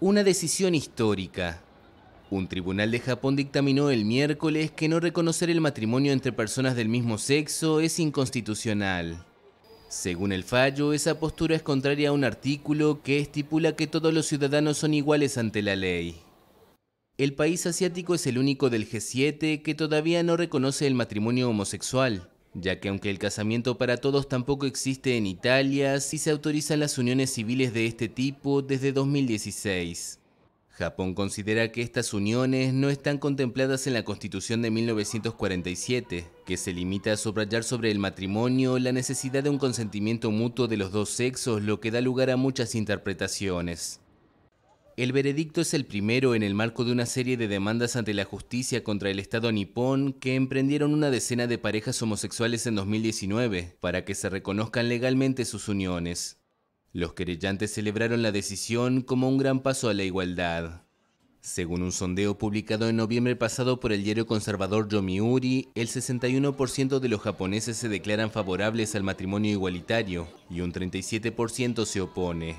una decisión histórica. Un tribunal de Japón dictaminó el miércoles que no reconocer el matrimonio entre personas del mismo sexo es inconstitucional. Según el fallo, esa postura es contraria a un artículo que estipula que todos los ciudadanos son iguales ante la ley. El país asiático es el único del G7 que todavía no reconoce el matrimonio homosexual ya que aunque el casamiento para todos tampoco existe en Italia, sí se autorizan las uniones civiles de este tipo desde 2016. Japón considera que estas uniones no están contempladas en la Constitución de 1947, que se limita a subrayar sobre el matrimonio la necesidad de un consentimiento mutuo de los dos sexos, lo que da lugar a muchas interpretaciones. El veredicto es el primero en el marco de una serie de demandas ante la justicia contra el Estado nipón que emprendieron una decena de parejas homosexuales en 2019 para que se reconozcan legalmente sus uniones. Los querellantes celebraron la decisión como un gran paso a la igualdad. Según un sondeo publicado en noviembre pasado por el diario conservador Yomiuri, el 61% de los japoneses se declaran favorables al matrimonio igualitario y un 37% se opone.